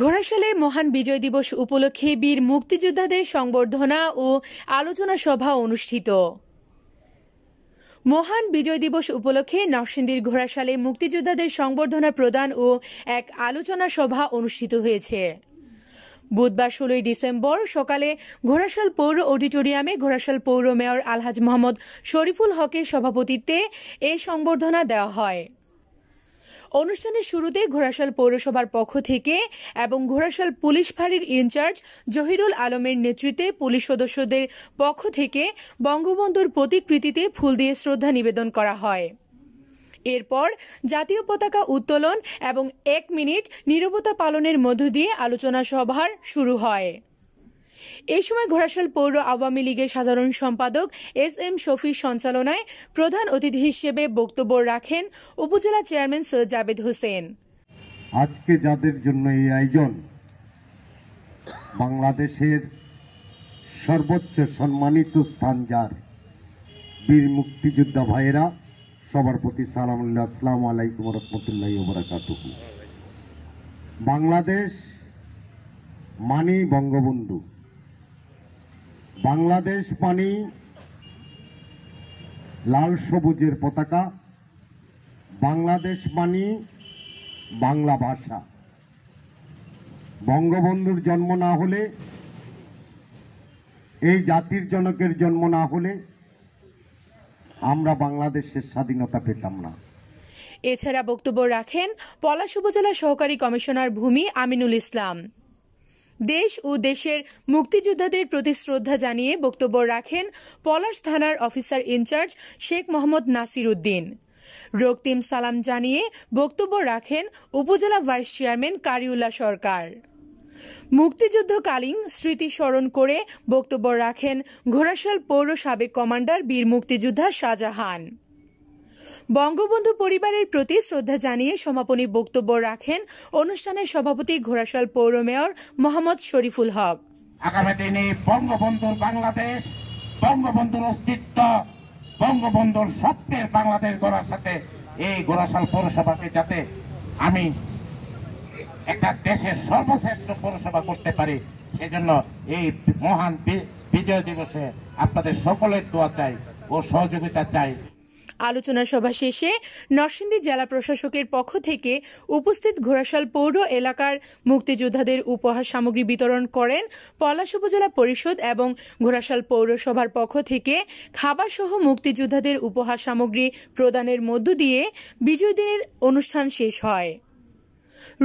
ঘোড়াশালে মহান বিজয় দিবস উপলক্ষে বীর মুক্তিযোদ্ধাদের সংবর্ধনা ও আলোচনা সভা অনুষ্ঠিত মহান বিজয় দিবস উপলক্ষে নরসিংদীর ঘোড়াশালে মুক্তিযোদ্ধাদের সংবর্ধনা প্রদান ও এক আলোচনা সভা অনুষ্ঠিত হয়েছে বুধবার ষোলোই ডিসেম্বর সকালে ঘোড়াশাল পৌর অডিটোরিয়ামে ঘোড়াশাল পৌর মেয়র আলহাজ মোহাম্মদ শরীফুল হকের সভাপতিত্বে এই সংবর্ধনা দেওয়া হয় অনুষ্ঠানের শুরুতে ঘোড়াশাল পৌরসভার পক্ষ থেকে এবং ঘোড়াশাল পুলিশ ফাঁড়ির ইনচার্জ জহিরুল আলমের নেতৃত্বে পুলিশ সদস্যদের পক্ষ থেকে বঙ্গবন্ধুর প্রতিকৃতিতে ফুল দিয়ে শ্রদ্ধা নিবেদন করা হয় এরপর জাতীয় পতাকা উত্তোলন এবং এক মিনিট নিরবতা পালনের মধ্য দিয়ে আলোচনা সভার শুরু হয় এ সময় ঘোড়াশাল পৌর আওয়ামী লীগের সাধারণ সম্পাদক এস এম শফির সঞ্চালনায় প্রধান অতিথি হিসেবে বক্তব্য রাখেন উপজেলা চেয়ারম্যান সৈয়দ জাবেদ হোসেন আজকে যাদের জন্য এই আয়োজন বাংলাদেশের সর্বোচ্চ সম্মানিত স্থান যার বীর মুক্তিযোদ্ধা ভাইয়েরা সবার প্রতি সালামুল্লাহ আসসালাম আলাইকুম রহমতুল্লাহ ওবরাকাত বাংলাদেশ মানি বঙ্গবন্ধু বাংলাদেশ পানি লাল সবুজের পতাকা বাংলাদেশ পানি বাংলা ভাষা বঙ্গবন্ধুর জন্ম না হলে এই জাতির জনকের জন্ম না হলে আমরা বাংলাদেশের স্বাধীনতা পেতাম না এছাড়া বক্তব্য রাখেন পলাশ উপজেলা সহকারী কমিশনার ভূমি আমিনুল ইসলাম দেশ ও দেশের মুক্তিযোদ্ধাদের প্রতি শ্রদ্ধা জানিয়ে বক্তব্য রাখেন পলাশ থানার অফিসার ইনচার্জ শেখ মোহাম্মদ নাসির উদ্দিন রক্তিম সালাম জানিয়ে বক্তব্য রাখেন উপজেলা ভাইস চেয়ারম্যান কারিউল্লা সরকার মুক্তিযুদ্ধকালীন স্মৃতি স্মরণ করে বক্তব্য রাখেন ঘোড়াশাল পৌর সাবেক কমান্ডার বীর মুক্তিযোদ্ধা শাহজাহান বঙ্গবন্ধু পরিবারের প্রতি শ্রদ্ধা জানিয়ে সমাপনী বক্তব্য রাখেন অনুষ্ঠানের সভাপতি ঘোড়াশাল পৌর মেয়র মোহাম্মদ শরীফুল হক আগামী দিনে বঙ্গবন্ধুর বাংলাদেশ বঙ্গবন্ধুর অস্তিত্ব বঙ্গবন্ধুর স্বপ্নের বাংলাদেশ গড়ার সাথে এই গোড়াশাল পৌরসভাকে যাতে আমি একটা দেশের সর্বশ্রেষ্ঠ পৌরসভা করতে পারি সেজন্য এই মহান বিজয় দিবসে আপনাদের সকলের দোয়া চাই ও সহযোগিতা চাই আলোচনা সভা শেষে নরসিংদী জেলা প্রশাসকের পক্ষ থেকে উপস্থিত ঘোড়াশাল পৌর এলাকার মুক্তিযোদ্ধাদের উপহার সামগ্রী বিতরণ করেন পলাশ উপজেলা পরিষদ এবং ঘোড়াশাল পৌরসভার পক্ষ থেকে খাবারসহ মুক্তিযোদ্ধাদের উপহার সামগ্রী প্রদানের মধ্য দিয়ে বিজয় দিনের অনুষ্ঠান শেষ হয়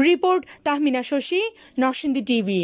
রিপোর্ট তাহমিনা শশী নরসিংদী টিভি